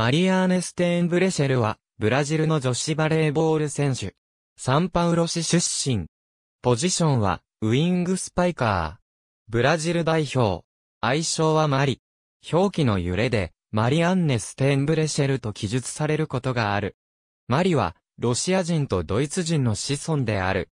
マリアーネ・ステーンブレシェルは、ブラジルの女子バレーボール選手。サンパウロ市出身。ポジションは、ウィングスパイカー。ブラジル代表。愛称はマリ。表記の揺れで、マリアンネ・ステーンブレシェルと記述されることがある。マリは、ロシア人とドイツ人の子孫である。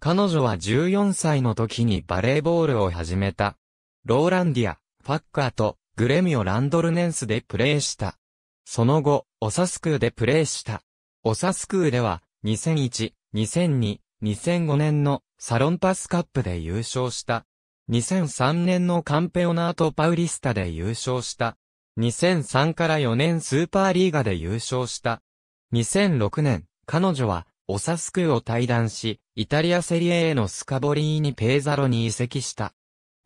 彼女は14歳の時にバレーボールを始めた。ローランディア、ファッカーとグレミオ・ランドルネンスでプレーした。その後、オサスクーでプレーした。オサスクーでは、2001、2002、2005年のサロンパスカップで優勝した。2003年のカンペオナート・パウリスタで優勝した。2003から4年スーパーリーガで優勝した。2006年、彼女は、オサスクーを退団し、イタリアセリエへのスカボリーニ・ペーザロに移籍した。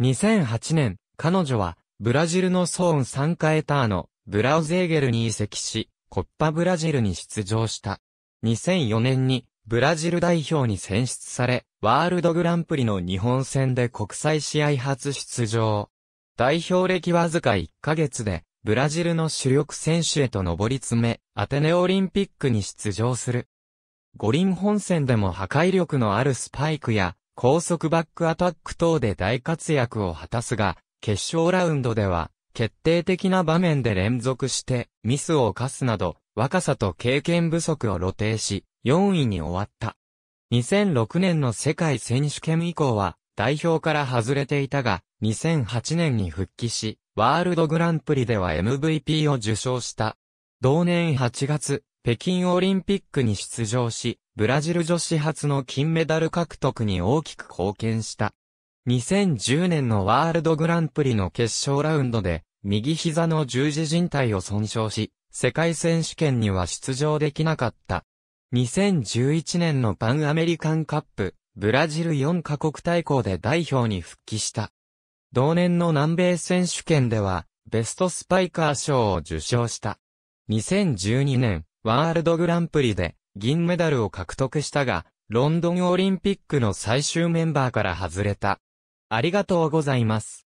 2008年、彼女は、ブラジルのソーン・サンカエターノ、ブラウゼーゲルに移籍し、コッパブラジルに出場した。2004年にブラジル代表に選出され、ワールドグランプリの日本戦で国際試合初出場。代表歴わずか1ヶ月で、ブラジルの主力選手へと上り詰め、アテネオリンピックに出場する。五輪本戦でも破壊力のあるスパイクや、高速バックアタック等で大活躍を果たすが、決勝ラウンドでは、決定的な場面で連続してミスを犯すなど、若さと経験不足を露呈し、4位に終わった。2006年の世界選手権以降は、代表から外れていたが、2008年に復帰し、ワールドグランプリでは MVP を受賞した。同年8月、北京オリンピックに出場し、ブラジル女子初の金メダル獲得に大きく貢献した。2010年のワールドグランプリの決勝ラウンドで、右膝の十字靭帯を損傷し、世界選手権には出場できなかった。2011年のパンアメリカンカップ、ブラジル4カ国対抗で代表に復帰した。同年の南米選手権では、ベストスパイカー賞を受賞した。2012年、ワールドグランプリで、銀メダルを獲得したが、ロンドンオリンピックの最終メンバーから外れた。ありがとうございます。